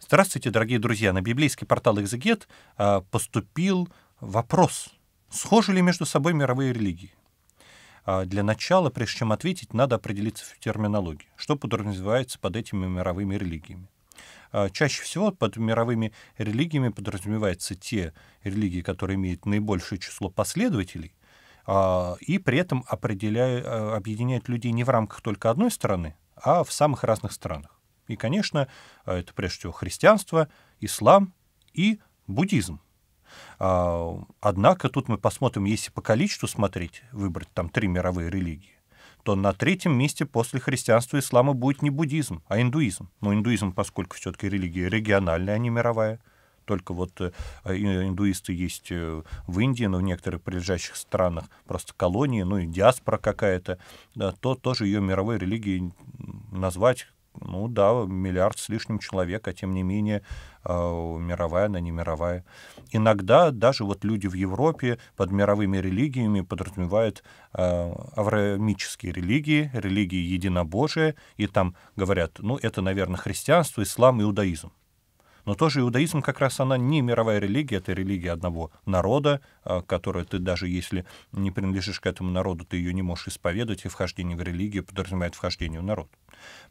Здравствуйте, дорогие друзья. На библейский портал «Экзегет» а, поступил вопрос, схожи ли между собой мировые религии. А, для начала, прежде чем ответить, надо определиться в терминологии, что подразумевается под этими мировыми религиями. А, чаще всего под мировыми религиями подразумеваются те религии, которые имеют наибольшее число последователей, и при этом объединяют людей не в рамках только одной страны, а в самых разных странах. И, конечно, э, это прежде всего христианство, ислам и буддизм. А, однако тут мы посмотрим, если по количеству смотреть, выбрать там три мировые религии, то на третьем месте после христианства и ислама будет не буддизм, а индуизм. Но индуизм, поскольку все-таки религия региональная, а не мировая, только вот э, э, индуисты есть в Индии, но в некоторых прилежащих странах просто колонии, ну и диаспора какая-то, да, то тоже ее мировой религией назвать ну да, миллиард с лишним человек, а тем не менее а, мировая, она не мировая. Иногда даже вот люди в Европе под мировыми религиями подразумевают э, авраамические религии, религии единобожия, и там говорят, ну это, наверное, христианство, ислам, иудаизм. Но тоже иудаизм как раз она не мировая религия, это религия одного народа, а, которая ты даже если не принадлежишь к этому народу, ты ее не можешь исповедовать, и вхождение в религию подразумевает вхождение в народ.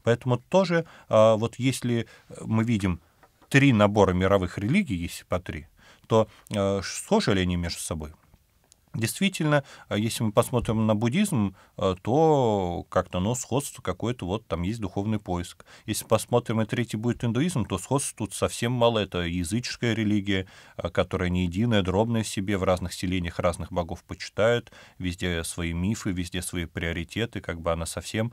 Поэтому тоже а, вот если э, мы видим три набора мировых религий, если по три, то э, что же они между собой? Действительно, э, если мы посмотрим на буддизм, э, то как-то оно сходство какое-то, вот там есть духовный поиск. Если посмотрим, и третий будет индуизм, то сходств тут совсем мало. Это языческая религия, э, которая не единая, дробная в себе, в разных селениях разных богов почитают, везде свои мифы, везде свои приоритеты, как бы она совсем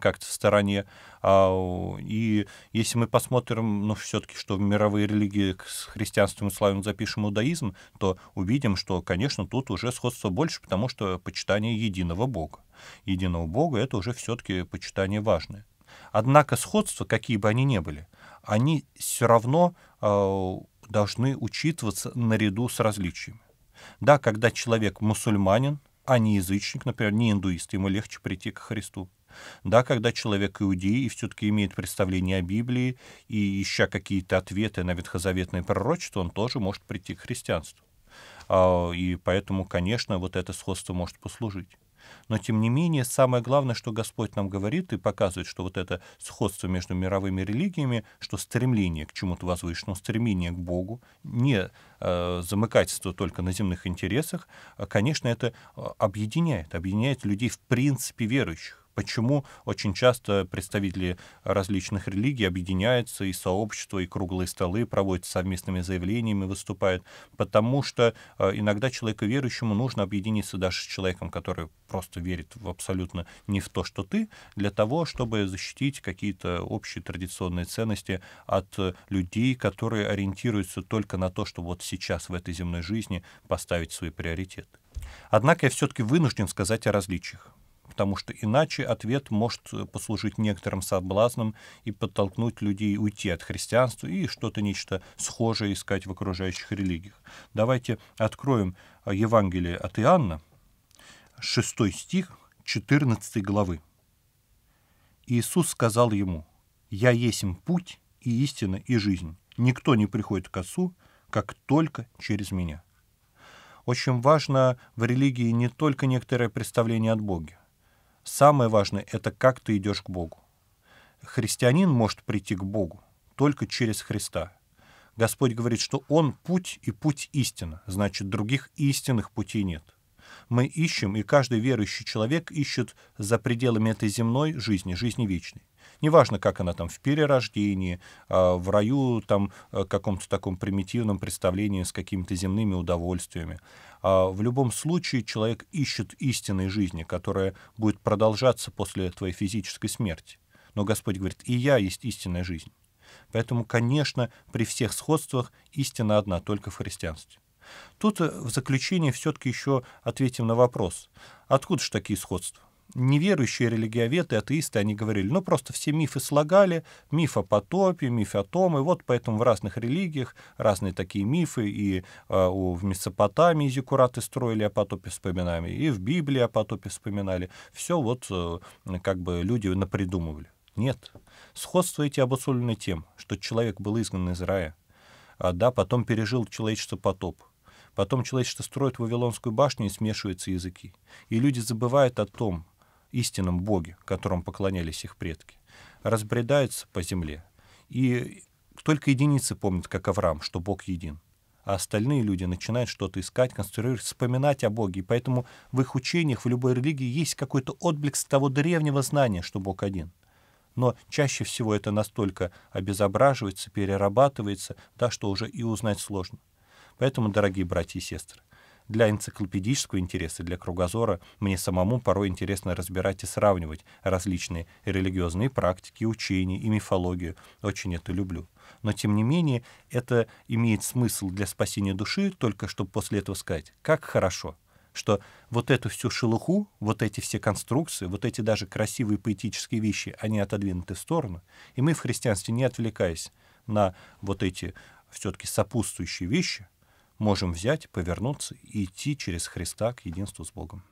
как-то в стороне. А, и если мы посмотрим, ну, все-таки, что в мировые религии с христианством и славим запишем иудаизм, то увидим, что, конечно, тут уже сходство больше, потому что почитание единого Бога. Единого Бога — это уже все-таки почитание важное. Однако сходства, какие бы они ни были, они все равно э, должны учитываться наряду с различиями. Да, когда человек мусульманин, а не язычник, например, не индуист, ему легче прийти к Христу. Да, когда человек иудей и все-таки имеет представление о Библии, и ища какие-то ответы на ветхозаветные пророчества, он тоже может прийти к христианству. А, и поэтому, конечно, вот это сходство может послужить. Но тем не менее, самое главное, что Господь нам говорит и показывает, что вот это сходство между мировыми религиями, что стремление к чему-то возвышенному, стремление к Богу, не э, замыкательство только на земных интересах, а, конечно, это а, объединяет, объединяет людей в принципе верующих почему очень часто представители различных религий объединяются, и сообщества, и круглые столы проводят совместными заявлениями, выступают, потому что э, иногда человеку верующему нужно объединиться даже с человеком, который просто верит в абсолютно не в то, что ты, для того, чтобы защитить какие-то общие традиционные ценности от людей, которые ориентируются только на то, что вот сейчас в этой земной жизни поставить свои приоритеты. Однако я все-таки вынужден сказать о различиях потому что иначе ответ может э, послужить некоторым соблазном и подтолкнуть людей уйти от христианства и что-то нечто схожее искать в окружающих религиях. Давайте откроем э, Евангелие от Иоанна, 6 стих 14 главы. Иисус сказал ему, «Я есмь путь и истина и жизнь. Никто не приходит к Отцу, как только через Меня». Очень важно в религии не только некоторое представление от Бога, Самое важное — это как ты идешь к Богу. Христианин может прийти к Богу только через Христа. Господь говорит, что Он — путь и путь истина, значит, других истинных путей нет мы ищем, и каждый верующий человек ищет за пределами этой земной жизни, жизни вечной. Неважно, как она там в перерождении, а, в раю, там э, каком-то таком примитивном представлении с какими-то земными удовольствиями. А, в любом случае человек ищет истинной жизни, которая будет продолжаться после твоей физической смерти. Но Господь говорит, и я есть истинная жизнь. Поэтому, конечно, при всех сходствах истина одна только в христианстве. Тут э, в заключении все-таки еще ответим на вопрос, откуда же такие сходства? неверующие религиоведы, атеисты, они говорили, ну просто все мифы слагали, миф о потопе, миф о том, и вот поэтому в разных религиях разные такие мифы, и э, у, в Месопотамии зекураты строили о потопе вспоминали, и в Библии о потопе вспоминали. Все вот э, как бы люди напридумывали. Нет. Сходство эти обусловлены тем, что человек был изгнан из рая, а, да, потом пережил человечество потоп — Потом человечество строит Вавилонскую башню и смешиваются языки. И люди забывают о том истинном Боге, которому поклонялись их предки. Разбредаются по земле. И только единицы помнят, как Авраам, что Бог един. А остальные люди начинают что-то искать, конструировать, вспоминать о Боге. И поэтому в их учениях, в любой религии есть какой-то отблик с того древнего знания, что Бог один. Но чаще всего это настолько обезображивается, перерабатывается, да, что уже и узнать сложно. Поэтому, дорогие братья и сестры, для энциклопедического интереса, для кругозора мне самому порой интересно разбирать и сравнивать различные религиозные практики, учения и мифологию. Очень это люблю. Но, тем не менее, это имеет смысл для спасения души, только чтобы после этого сказать, как хорошо, что вот эту всю шелуху, вот эти все конструкции, вот эти даже красивые поэтические вещи, они отодвинуты в сторону, и мы в христианстве, не отвлекаясь на вот эти все-таки сопутствующие вещи, можем взять, повернуться и идти через Христа к единству с Богом.